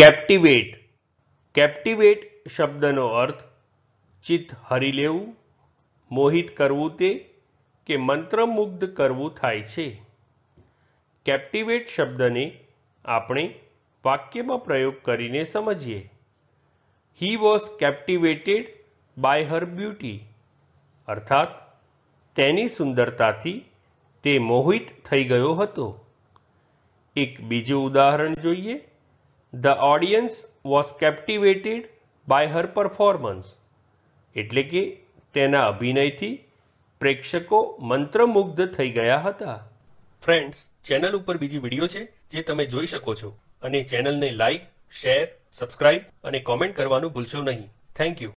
કેપ્ટિવેટ કેપ્ટિવેટ શબ્દનો અર્થ ચિત્ત હરી લેવું મોહિત કરવું તે કે મંત્રમુગ્ધ કરવું થાય છે કેપ્ટિવેટ શબ્દને આપણે વાક્યમાં પ્રયોગ કરીને સમજીએ he was captivated by her beauty અર્થાત તેની સુંદરતાથી તે મોહિત થઈ ગયો હતો એક બીજું ઉદાહરણ જોઈએ the audience was captivated by her performance એટલે કે તેના અભિનયથી પ્રેક્ષકો મંત્રમુગ્ધ થઈ ગયા હતા ફ્રેન્ડ્સ ચેનલ ઉપર બીજી વિડીયો છે જે તમે જોઈ શકો છો અને ચેનલને લાઈક શેર સબસ્ક્રાઇબ અને કોમેન્ટ કરવાનું ભૂલશો નહીં થેન્ક યુ